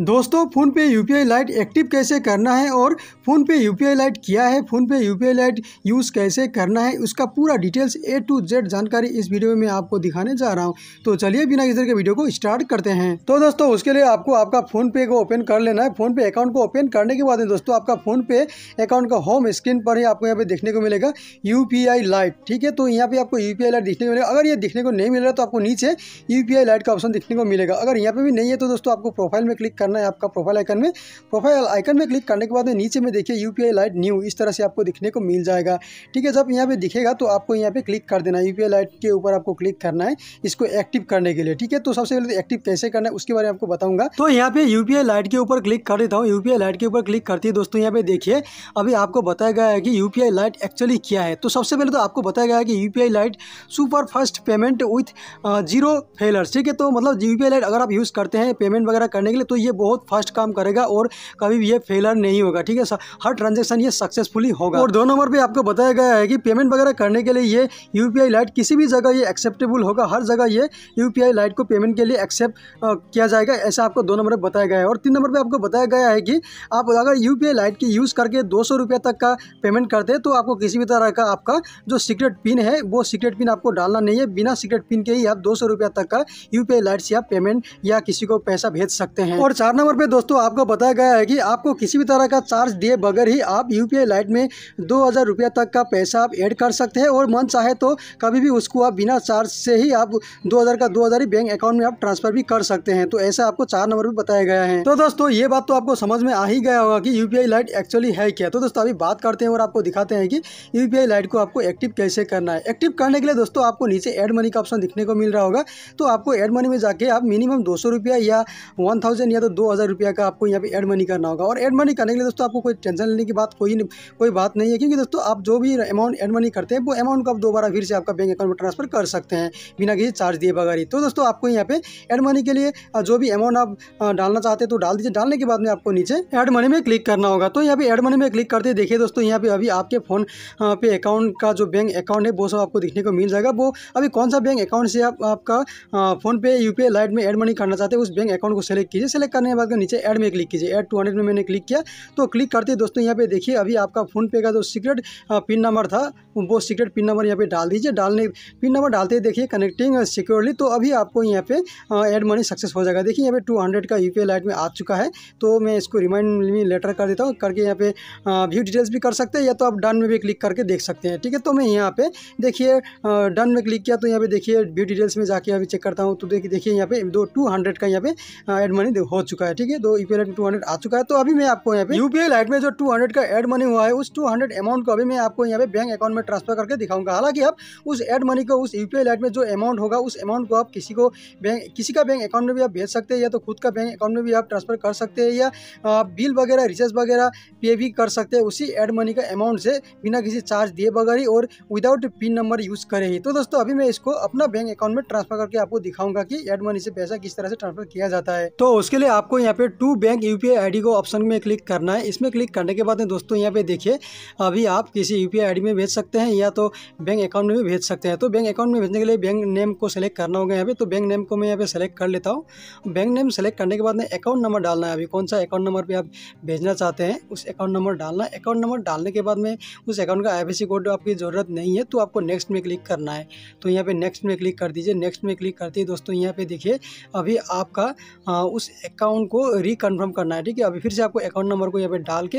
दोस्तों phone PhonePe U P light active कैसे करना है और phone PhonePe U P light क्या है phone PhonePe U P light use कैसे करना है उसका पूरा डिटेल्स ए टू जेड जानकारी इस वीडियो में आपको दिखाने जा रहा हूं तो चलिए बिना इधर के वीडियो को स्टार्ट करते हैं तो दोस्तों उसके लिए आपको आपका फ़ोन पे को ओपन कर लेना है फ़ोन पे अकाउंट को ओपन करने के बाद दोस्तों आपका फ़ोन पे अकाउंट का होम स्क्रीन पर ही आपको यहाँ पे देखने को मिलेगा यू लाइट ठीक है तो यहाँ पे आपको यू लाइट देखने को मिलेगा अगर ये देखने को नहीं मिल रहा तो आपको नीचे यू लाइट का ऑप्शन देखने को मिलेगा अगर यहाँ पर भी नहीं है तो दोस्तों आपको प्रोफाइल में क्लिक करना है आपका प्रोफाइल आइकन में प्रोफाइल आइकन में क्लिक करने के बाद में नीचे में देखिए यू पी लाइट न्यू इस तरह से आपको दिखने को मिल जाएगा ठीक है जब यहाँ पे दिखेगा तो आपको यहाँ पे क्लिक कर देना है यू लाइट के ऊपर आपको क्लिक करना है इसको एक्टिव करने के लिए ठीक है तो सबसे पहले एक्टिव कैसे करना है उसके बारे में आपको बताऊंगा तो यहाँ पे यू लाइट के ऊपर क्लिक कर देता हूँ यू लाइट के ऊपर क्लिक करती है दोस्तों यहाँ पे देखिए अभी आपको बताया गया है कि यू लाइट एक्चुअली क्या है तो सबसे पहले तो आपको बताया गया है कि U lite super fast payment with zero failure ठीक है तो मतलब यू लाइट अगर आप यूज़ करते हैं पेमेंट वगैरह करने के लिए तो ये ये बहुत फास्ट काम करेगा और कभी भी ये फेलर नहीं होगा ठीक है हर ट्रांजेक्शन ये सक्सेसफुली होगा और दो नंबर पर आपको बताया गया है कि पेमेंट वगैरह करने के लिए ये यू लाइट किसी भी जगह ये एक्सेप्टेबल होगा हर जगह ये यू लाइट को पेमेंट के लिए एक्सेप्ट किया जाएगा ऐसा आपको दो नंबर पर बताया गया है और तीन नंबर पर आपको बताया गया है कि आप अगर यू लाइट की यूज़ करके दो तक का पेमेंट करते हैं तो आपको किसी भी तरह का आपका जो सीक्रेट पिन है वो सीक्रेट पिन आपको डालना नहीं है बिना सीक्रेट पिन के ही आप दो सौ रुपया तक का यू लाइट से आप पेमेंट या किसी को पैसा भेज सकते हैं और चार नंबर पे दोस्तों आपको बताया गया है कि आपको किसी भी तरह का चार्ज दिए बगैर ही आप यू पी लाइट में दो हज़ार रुपया तक का पैसा आप ऐड कर सकते हैं और मन चाहे तो कभी भी उसको आप बिना चार्ज से ही आप दो हज़ार का दो हज़ार ही बैंक अकाउंट में आप ट्रांसफर भी कर सकते हैं तो ऐसा आपको चार नंबर पर बताया गया है तो दोस्तों ये बात तो आपको समझ में आ ही गया होगा कि यू लाइट एक्चुअली है क्या तो दोस्तों अभी बात करते हैं और आपको दिखाते हैं कि यू लाइट को आपको एक्टिव कैसे करना है एक्टिव करने के लिए दोस्तों आपको नीचे एड मनी का ऑप्शन दिखने को मिल रहा होगा तो आपको एड मनी में जाके आप मिनिमम दो या वन या तो दो हज़ार रुपया का आपको यहाँ पे एड मनी करना होगा और एड मनी करने के लिए दोस्तों आपको कोई टेंशन लेने की बात कोई कोई बात नहीं है क्योंकि दोस्तों आप जो भी अमाउंट एड मनी करते हैं वो अमाउंट को आप दोबारा फिर से आपका बैंक अकाउंट में ट्रांसफर कर सकते हैं बिना किसी चार्ज दिए बगैर ही तो दोस्तों आपको यहाँ पे एड मनी के लिए जो भी अमाउंट आप डालना चाहते हैं तो डाल दीजिए डालने के बाद में आपको नीचे एड मनी में क्लिक करना होगा तो यहाँ पे एड मनी में क्लिक करते देखिए दोस्तों यहाँ पे अभी आपके फ़ोन पे अकाउंट का जो बैंक अकाउंट है वो सब आपको देखने को मिल जाएगा वो अभी कौन सा बैंक अकाउंट से आप आपका PhonePe U P lite में एड मनी करना चाहते हैं उस बैंक अकाउंट को सेलेक्ट कीजिए सेलेक्ट करने के बाद नीचे ऐड में क्लिक कीजिए ऐड टू हंड्रेड में मैंने क्लिक किया तो क्लिक करते दोस्तों यहाँ पे देखिए अभी आपका फ़ोनपे का जो सीक्रेट पिन नंबर था वो सीक्रेट पिन नंबर यहाँ पे डाल दीजिए डालने पिन नंबर डालते ही देखिए कनेक्टिंग सिक्योरली तो अभी आपको यहाँ पे एड मनी सक्सेस हो जाएगा देखिए यहाँ पे टू हंड्रेड का यू पी में आ चुका है तो मैं इसको रिमाइंड में लेटर कर देता हूँ करके यहाँ पे व्यू डिटेल्स भी कर सकते हैं या तो आप डन में भी क्लिक करके देख सकते हैं ठीक है तो मैं यहाँ पे देखिए डन में क्लिक किया तो यहाँ पे देखिए व्यू डिटेल्स में जाके अभी चेक करता हूँ तो देखिए देखिए यहाँ पे दो टू हंड्रेड का यहाँ पे एड मनी हो चुका चुका है ठीक है दो यूपीआई e लाइट में टू आ चुका है तो अभी मैं आपको यहाँ पे यूपीआई लाइट में जो टू का एड मनी हुआ है उस टू अमाउंट को अभी मैं आपको यहाँ पे बैंक अकाउंट में ट्रांसफर करके दिखाऊंगा हालांकि आप उस एड मनी को उस यूपीआई लाइट में जो अमाउंट होगा उस अमाउंट को आप किसी को बैंक किसी का बैंक अकाउंट में भी आप भेज सकते हैं या तो खुद का बैंक अकाउंट में भी आप ट्रांसफर कर सकते हैं या बिल वगैरह रिचार्ज वगैरह पे भी कर सकते हैं उसी एड मनी का अमाउंट से बिना किसी चार्ज दिए बगैर ही और विदाउट पिन नंबर यूज़ करे ही तो दोस्तों अभी मैं इसको अपना बैंक अकाउंट में ट्रांसफर करके आपको दिखाऊंगा कि एड मनी से पैसा किस तरह से ट्रांसफर किया जाता है तो उसके लिए आप आपको यहाँ पे टू बैंक यू पी को ऑप्शन में क्लिक करना है इसमें क्लिक करने के बाद में दोस्तों यहाँ पे देखिए अभी आप किसी यू पी में भेज सकते हैं या तो बैंक अकाउंट में भी भेज सकते हैं तो बैंक अकाउंट में भेजने के लिए बैंक नेम को सेलेक्ट करना होगा यहाँ पे तो बैंक नेम को मैं यहाँ पे सेलेक्ट कर लेता हूँ बैंक नेम सेलेक्ट करने के बाद में अकाउंट नंबर डालना है अभी कौन सा अकाउंट नंबर पर आप भेजना चाहते हैं उस अकाउंट नंबर डालना है अकाउंट नंबर डालने के बाद में उस अकाउंट का आई कोड आपकी ज़रूरत नहीं है तो आपको नेक्स्ट में क्लिक करना है तो यहाँ पर नेक्स्ट में क्लिक कर दीजिए नेक्स्ट में क्लिक करते ही दोस्तों यहाँ पे देखिए अभी आपका उस अकाउंट को रिकन्फर्म करना है ठीक है अभी फिर से आपको अकाउंट नंबर को यहाँ पे डाल के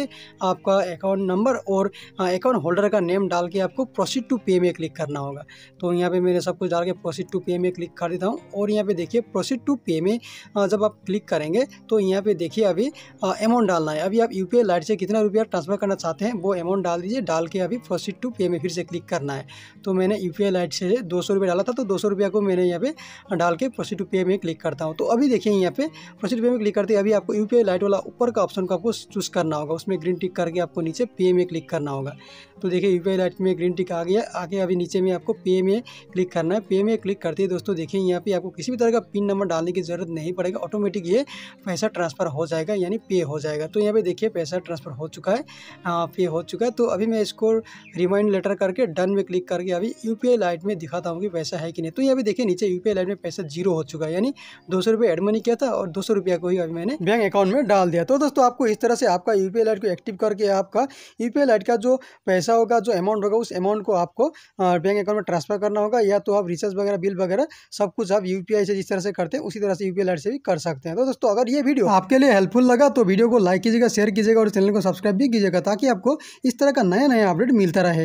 आपका अकाउंट नंबर और अकाउंट हाँ, होल्डर का नेम डाल के आपको प्रोसीड टू पे में क्लिक करना होगा तो यहाँ पे मैंने सब कुछ डाल के प्रोसीड टू पे में क्लिक कर देता हूँ और यहाँ पे देखिए प्रोसीड टू पे में हाँ, जब आप क्लिक करेंगे तो यहाँ पे देखिए अभी अमाउंट हाँ, डालना है अभी आप यू लाइट से कितना रुपया ट्रांसफर करना चाहते हैं वो अमाउंट डाल दीजिए डाल के अभी प्रोसीड टू पे में फिर से क्लिक करना है तो मैंने यू लाइट से दो सौ डाला था तो दो सौ को मैंने यहाँ पे डाल के प्रोसीड टू पे में क्लिक करता हूँ तो अभी देखिए यहाँ पे प्रोसीड पे में क्लिक करते अभी आपको यू लाइट वाला ऊपर का ऑप्शन को आपको चूज़ करना होगा उसमें ग्रीन टिक करके आपको नीचे पे में क्लिक करना होगा तो देखिए यू लाइट में ग्रीन टिक आ गया आगे अभी नीचे में आपको पे में क्लिक करना है पे में क्लिक करते ही दोस्तों देखिए यहाँ पे आपको किसी भी तरह का पिन नंबर डालने की ज़रूरत नहीं पड़ेगा ऑटोमेटिक ये पैसा ट्रांसफ़र हो जाएगा यानी पे हो जाएगा तो यहाँ पे देखिए पैसा ट्रांसफ़र हो चुका है आ, हाँ, पे हो चुका है तो अभी मैं इसको रिमाइंड लेटर करके डन में क्लिक करके अभी यू लाइट में दिखाता हूँ कि पैसा है कि नहीं तो यहाँ पे देखिए नीचे यू लाइट में पैसा जीरो हो चुका है यानी दो सौ एड मनी किया था और दो सौ को ही अभी मैंने बैंक अकाउंट में डाल दिया तो दोस्तों आपको इस तरह से आपका यू पी आई को एक्टिव करके आपका यू पी का जो पैसा होगा जो अमाउंट होगा उस अमाउंट को आपको बैंक अकाउंट में ट्रांसफर करना होगा या तो आप रिचार्ज वगैरह बिल वगैरह सब कुछ आप यू से जिस तरह से करते हैं उसी तरह से यू से भी कर सकते हैं तो दोस्तों अगर ये वीडियो आपके लिए हेल्पफुल लगा तो वीडियो को लाइक कीजिएगा शेयर कीजिएगा और चैनल को सब्सक्राइब भी कीजिएगा ताकि आपको इस तरह का नया नया अपडेट मिलता रहे